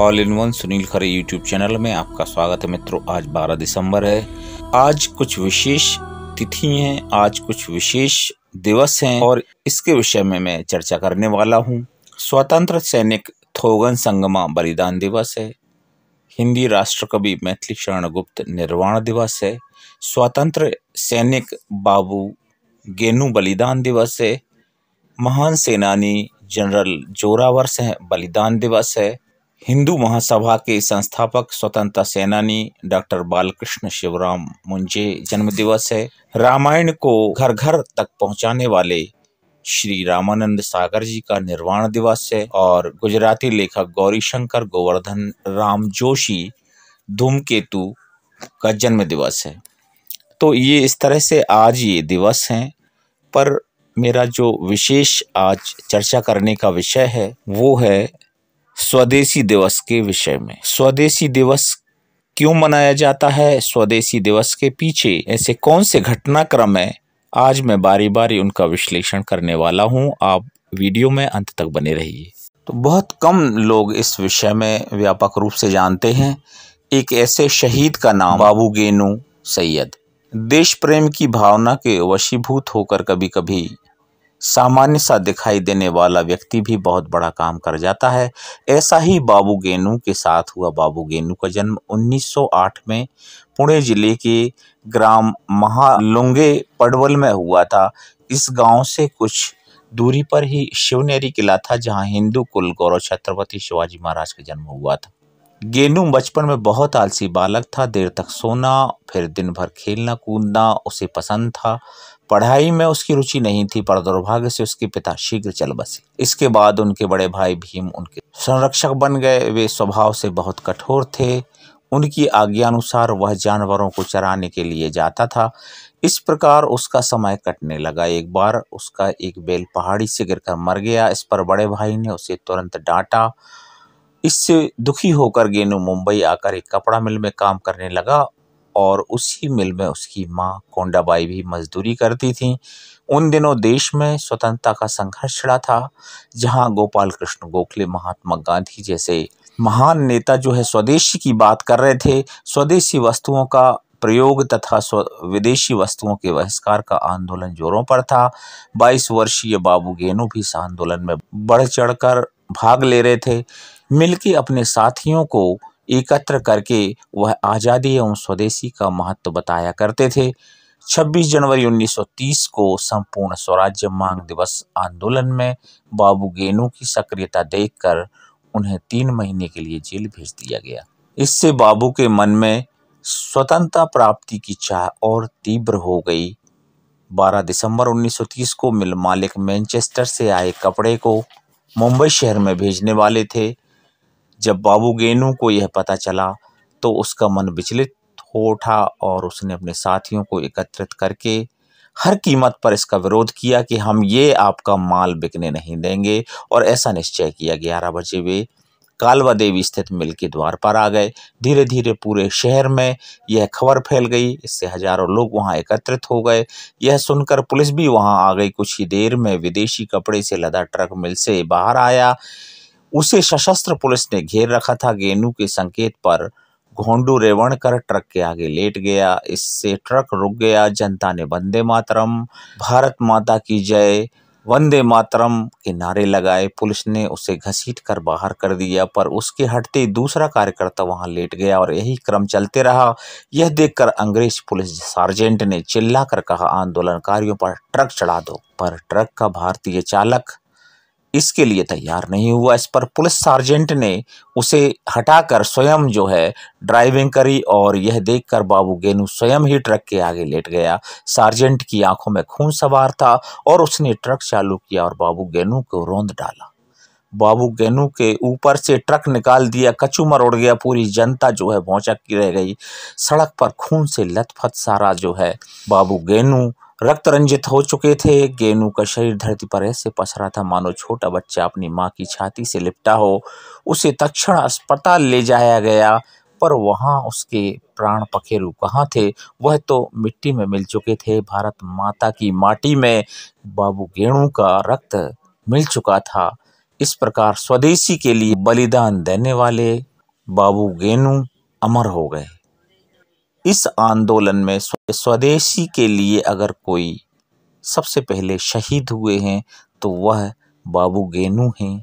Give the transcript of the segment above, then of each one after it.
all in one Sunil Khare YouTube channel में आपका स्वागत है मित्रों आज 12 दिसंबर है आज कुछ विशेष तिथि हैं आज कुछ विशेष दिवस हैं और इसके विषय में मैं चर्चा करने वाला हूं स्वतंत्र सैनिक थोगन संगमा बलिदान दिवस है हिंदी राष्ट्रकवि मैथिली शरण गुप्त निर्वाण दिवस है स्वतंत्र सैनिक बाबू गेनू बलिदान दिवस है महान सेनानी जनरल जोरावर से बलिदान दिवस है हिंदू महासभा के संस्थापक स्वतंत्रता सेनानी डॉक्टर बालकृष्ण शिवराम मुंजे जन्म दिवस है रामायण को घर घर तक पहुंचाने वाले श्री रामानंद सागर जी का निर्वाण दिवस है और गुजराती लेखक गौरी शंकर गोवर्धन राम जोशी धूमकेतु का जन्म दिवस है तो ये इस तरह से आज ये दिवस हैं पर मेरा जो विशेष आज चर्चा करने का विषय है वो है स्वदेशी दिवस के विषय में स्वदेशी दिवस क्यों मनाया जाता है स्वदेशी दिवस के पीछे ऐसे कौन से घटनाक्रम है आज मैं बारी बारी उनका विश्लेषण करने वाला हूं आप वीडियो में अंत तक बने रहिए तो बहुत कम लोग इस विषय में व्यापक रूप से जानते हैं एक ऐसे शहीद का नाम बाबू गेनू सैयद देश प्रेम की भावना के वशीभूत होकर कभी कभी सामान्य सा दिखाई देने वाला व्यक्ति भी बहुत बड़ा काम कर जाता है ऐसा ही बाबू गेनू के साथ हुआ बाबू गेनू का जन्म 1908 में पुणे जिले के ग्राम महालुंगे पडवल में हुआ था इस गांव से कुछ दूरी पर ही शिवनेरी किला था जहां हिंदू कुल गौरव छत्रपति शिवाजी महाराज का जन्म हुआ था गेनू बचपन में बहुत आलसी बालक था देर तक सोना फिर दिन भर खेलना कूदना उसे पसंद था पढ़ाई में उसकी रुचि नहीं थी पर दुर्भाग्य से उसके पिता शीघ्र चल बसे इसके बाद उनके बड़े भाई भीम उनके संरक्षक बन गए वे स्वभाव से बहुत कठोर थे उनकी आज्ञानुसार वह जानवरों को चराने के लिए जाता था इस प्रकार उसका समय कटने लगा एक बार उसका एक बैल पहाड़ी से गिरकर मर गया इस पर बड़े भाई ने उसे तुरंत डांटा इससे दुखी होकर गेनू मुंबई आकर एक कपड़ा मिल में काम करने लगा और उसी मिल में उसकी माँ कोंडाबाई भी मजदूरी करती थीं उन दिनों देश में स्वतंत्रता का संघर्ष छिड़ा था जहाँ गोपाल कृष्ण गोखले महात्मा गांधी जैसे महान नेता जो है स्वदेशी की बात कर रहे थे स्वदेशी वस्तुओं का प्रयोग तथा विदेशी वस्तुओं के बहिष्कार का आंदोलन जोरों पर था 22 वर्षीय बाबू गेनू भी इस आंदोलन में बढ़ चढ़कर भाग ले रहे थे मिलके अपने साथियों को एकत्र करके वह आज़ादी एवं स्वदेशी का महत्व बताया करते थे 26 जनवरी 1930 को संपूर्ण स्वराज्य मांग दिवस आंदोलन में बाबू गेनू की सक्रियता देखकर उन्हें तीन महीने के लिए जेल भेज दिया गया इससे बाबू के मन में स्वतंत्रता प्राप्ति की चाह और तीव्र हो गई 12 दिसंबर 1930 को मिल मालिक मैनचेस्टर से आए कपड़े को मुंबई शहर में भेजने वाले थे जब बाबू गेनू को यह पता चला तो उसका मन विचलित हो उठा और उसने अपने साथियों को एकत्रित करके हर कीमत पर इसका विरोध किया कि हम ये आपका माल बिकने नहीं देंगे और ऐसा निश्चय किया ग्यारह बजे वे कालवा देवी स्थित मिल के द्वार पर आ गए धीरे धीरे पूरे शहर में यह खबर फैल गई इससे हजारों लोग वहां एकत्रित हो गए यह सुनकर पुलिस भी वहां आ गई कुछ ही देर में विदेशी कपड़े से लदा ट्रक मिल से बाहर आया उसे सशस्त्र पुलिस ने घेर रखा था गेनू के संकेत पर घोंडू कर ट्रक के आगे लेट गया इससे ट्रक रुक गया जनता ने वंदे मातरम भारत माता की जय वंदे मातरम के नारे लगाए पुलिस ने उसे घसीट कर बाहर कर दिया पर उसके हटते दूसरा कार्यकर्ता वहां लेट गया और यही क्रम चलते रहा यह देखकर अंग्रेज पुलिस सार्जेंट ने चिल्लाकर कहा आंदोलनकारियों पर ट्रक चढ़ा दो पर ट्रक का भारतीय चालक इसके लिए तैयार नहीं हुआ इस पर पुलिस सार्जेंट ने उसे हटाकर स्वयं जो है ड्राइविंग करी और यह देखकर बाबू गेनू स्वयं ही ट्रक के आगे लेट गया सार्जेंट की आंखों में खून सवार था और उसने ट्रक चालू किया और बाबू गेनू को रोंद डाला बाबू गेनू के ऊपर से ट्रक निकाल दिया कचूमर उड़ गया पूरी जनता जो है भौचक की रह गई सड़क पर खून से लथपथ सारा जो है बाबू गेनू रक्त रंजित हो चुके थे गेनू का शरीर धरती पर ऐसे पसरा था मानो छोटा बच्चा अपनी माँ की छाती से लिपटा हो उसे तक्षण अस्पताल ले जाया गया पर वहाँ उसके प्राण पखेरु कहाँ थे वह तो मिट्टी में मिल चुके थे भारत माता की माटी में बाबू गेणु का रक्त मिल चुका था इस प्रकार स्वदेशी के लिए बलिदान देने वाले बाबू गेणु अमर हो गए इस आंदोलन में स्वदेशी के लिए अगर कोई सबसे पहले शहीद हुए हैं तो वह बाबू गेनू हैं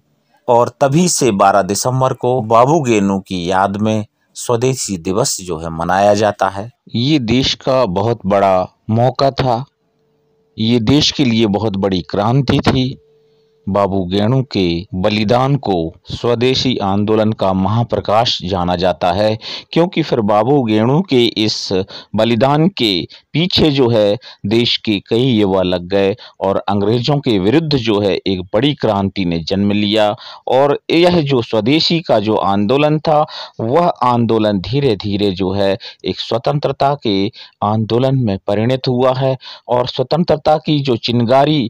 और तभी से 12 दिसंबर को बाबू गेनू की याद में स्वदेशी दिवस जो है मनाया जाता है ये देश का बहुत बड़ा मौका था ये देश के लिए बहुत बड़ी क्रांति थी बाबू गेणु के बलिदान को स्वदेशी आंदोलन का महाप्रकाश जाना जाता है क्योंकि फिर बाबू गेणु के इस बलिदान के पीछे जो है देश के कई युवा लग गए और अंग्रेजों के विरुद्ध जो है एक बड़ी क्रांति ने जन्म लिया और यह जो स्वदेशी का जो आंदोलन था वह आंदोलन धीरे धीरे जो है एक स्वतंत्रता के आंदोलन में परिणत हुआ है और स्वतंत्रता की जो चिंगारी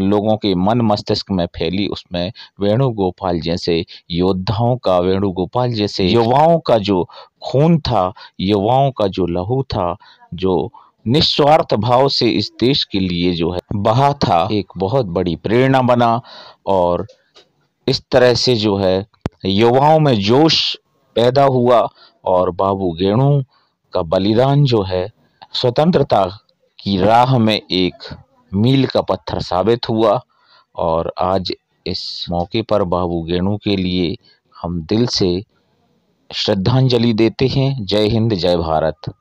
लोगों के मन मस्तिष्क में फैली उसमें वेणुगोपाल जैसे योद्धाओं का वेणुगोपाल जैसे युवाओं का जो खून था युवाओं का जो लहू था जो निस्वार्थ भाव से इस देश के लिए जो है बहा था एक बहुत बड़ी प्रेरणा बना और इस तरह से जो है युवाओं में जोश पैदा हुआ और बाबू गेणु का बलिदान जो है स्वतंत्रता की राह में एक मील का पत्थर साबित हुआ और आज इस मौके पर बाबू गेणु के लिए हम दिल से श्रद्धांजलि देते हैं जय हिंद जय भारत